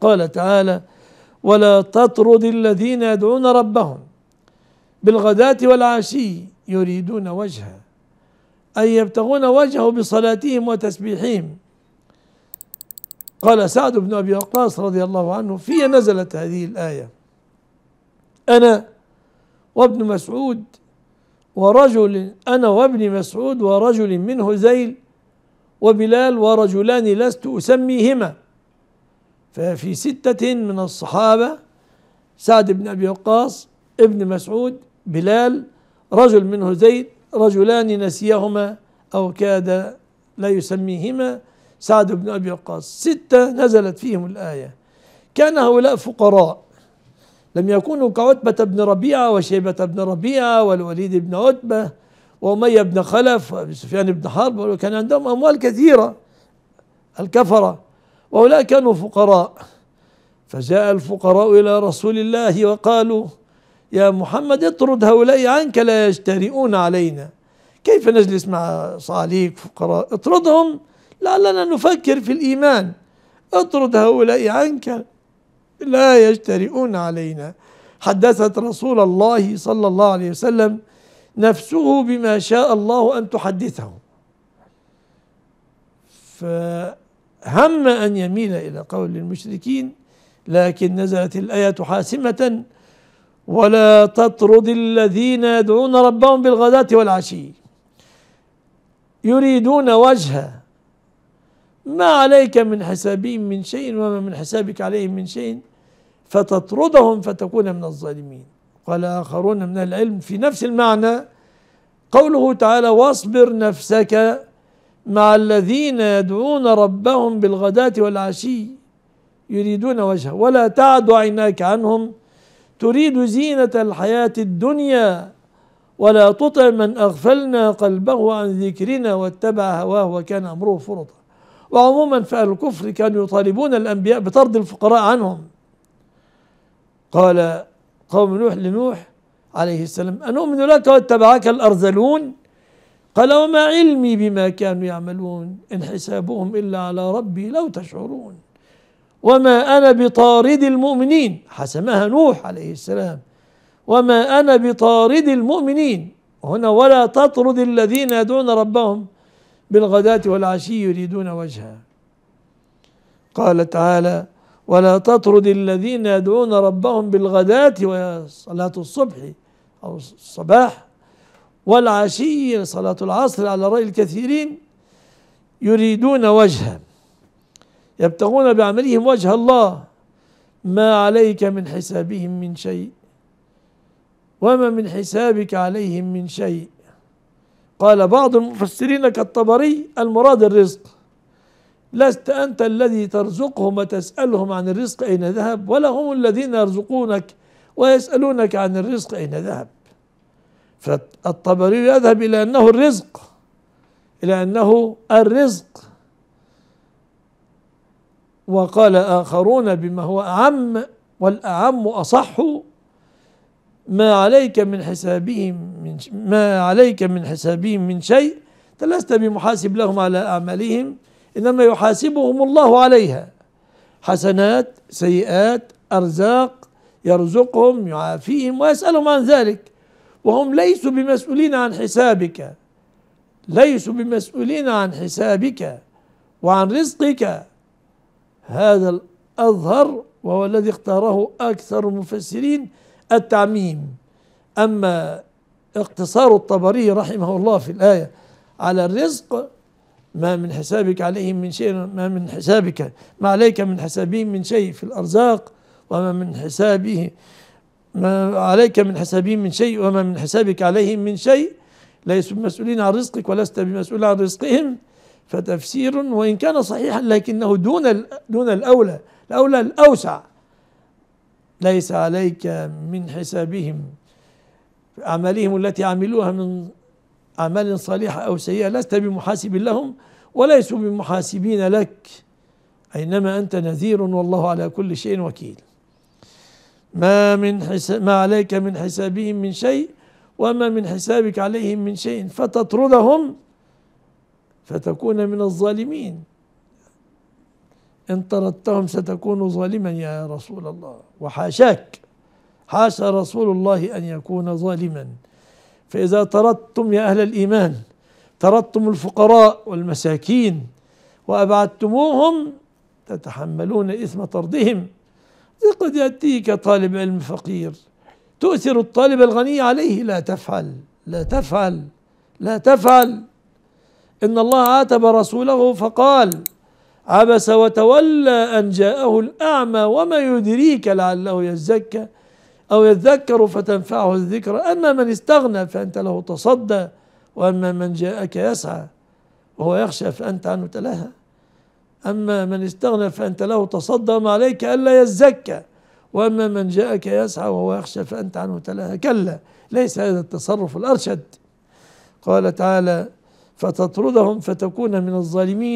قال تعالى ولا تطرد الذين يدعون ربهم بالغداة والعشي يريدون وجهه أي يبتغون وجهه بصلاتهم وتسبيحهم قال سعد بن أبي وقاص رضي الله عنه في نزلت هذه الآية أنا وابن مسعود ورجل أنا وابن مسعود ورجل منه زيل وبلال ورجلان لست أسميهما ففي ستة من الصحابة سعد بن أبي وقاص ابن مسعود بلال رجل منه زيد رجلان نسيهما أو كاد لا يسميهما سعد بن أبي وقاص ستة نزلت فيهم الآية كان هؤلاء فقراء لم يكونوا كعتبة بن ربيعة وشيبة بن ربيعة والوليد بن عتبة وأمية بن خلف وأبي سفيان بن حرب وكان عندهم أموال كثيرة الكفرة وهؤلاء كانوا فقراء فجاء الفقراء إلى رسول الله وقالوا يا محمد اطرد هؤلاء عنك لا يجترئون علينا كيف نجلس مع صعاليك فقراء اطردهم لعلنا نفكر في الإيمان اطرد هؤلاء عنك لا يجترئون علينا حدثت رسول الله صلى الله عليه وسلم نفسه بما شاء الله أن تحدثه ف هم أن يميل إلى قول المشركين لكن نزلت الآية حاسمة ولا تطرد الذين يدعون ربهم بالغداة والعشي يريدون وجهه ما عليك من حسابهم من شيء وما من حسابك عليهم من شيء فتطردهم فتكون من الظالمين قال آخرون من العلم في نفس المعنى قوله تعالى واصبر نفسك مع الذين يدعون ربهم بالغداة والعشي يريدون وجهه ولا تعد عيناك عنهم تريد زينة الحياة الدنيا ولا تطع من أغفلنا قلبه عن ذكرنا واتبع هواه وكان أمره فرطا وعموما فأهل الكفر كانوا يطالبون الأنبياء بطرد الفقراء عنهم قال قوم نوح لنوح عليه السلام أنؤمن لك واتبعك الأرذلون قال وما علمي بما كانوا يعملون إن حسابهم إلا على ربي لو تشعرون وما أنا بطارد المؤمنين حسمها نوح عليه السلام وما أنا بطارد المؤمنين هنا ولا تطرد الذين يدعون ربهم بالغداة والعشي يريدون وجهه قال تعالى ولا تطرد الذين يدعون ربهم بالغداة وصلاة الصبح أو الصباح والعشي صلاة العصر على رأي الكثيرين يريدون وجهه يبتغون بعملهم وجه الله ما عليك من حسابهم من شيء وما من حسابك عليهم من شيء قال بعض المفسرين كالطبري المراد الرزق لست أنت الذي ترزقهم وتسألهم عن الرزق أين ذهب ولا هم الذين يرزقونك ويسألونك عن الرزق أين ذهب فالطبري يذهب إلى أنه الرزق إلى أنه الرزق وقال آخرون بما هو أعم والأعم أصح ما عليك من حسابهم من ما عليك من حسابهم من شيء لست بمحاسب لهم على أعمالهم إنما يحاسبهم الله عليها حسنات سيئات أرزاق يرزقهم يعافيهم ويسألهم عن ذلك وهم ليسوا بمسؤولين عن حسابك ليسوا بمسؤولين عن حسابك وعن رزقك هذا الأظهر وهو الذي اختاره أكثر المفسرين التعميم أما اقتصار الطبري رحمه الله في الآية على الرزق ما من حسابك عليهم من شيء ما من حسابك ما عليك من حسابهم من شيء في الأرزاق وما من حسابه ما عليك من حسابهم من شيء وما من حسابك عليهم من شيء ليسوا مسؤولين عن رزقك ولست بمسؤول عن رزقهم فتفسير وإن كان صحيحا لكنه دون دون الأولى الأولى الأوسع ليس عليك من حسابهم أعمالهم التي عملوها من أعمال صالحة أو سيئة لست بمحاسب لهم وليسوا بمحاسبين لك أينما أنت نذير والله على كل شيء وكيل ما من حساب ما عليك من حسابهم من شيء وما من حسابك عليهم من شيء فتطردهم فتكون من الظالمين إن طردتهم ستكون ظالما يا رسول الله وحاشاك حاشا رسول الله أن يكون ظالما فإذا طردتم يا أهل الإيمان طردتم الفقراء والمساكين وأبعدتموهم تتحملون إثم طردهم قد يأتيك طالب علم فقير تؤثر الطالب الغني عليه لا تفعل لا تفعل لا تفعل إن الله عاتب رسوله فقال عبس وتولى أن جاءه الأعمى وما يدريك لعله يزكى أو يذكر فتنفعه الذكر أما من استغنى فأنت له تصدى وأما من جاءك يسعى وهو يخشى فأنت عنه تلهى أما من استغنى فأنت له تصدى ما عليك ألا يزكى وأما من جاءك يسعى وهو يخشى فأنت عنه تلاها كلا ليس هذا التصرف الأرشد قال تعالى فتطردهم فتكون من الظالمين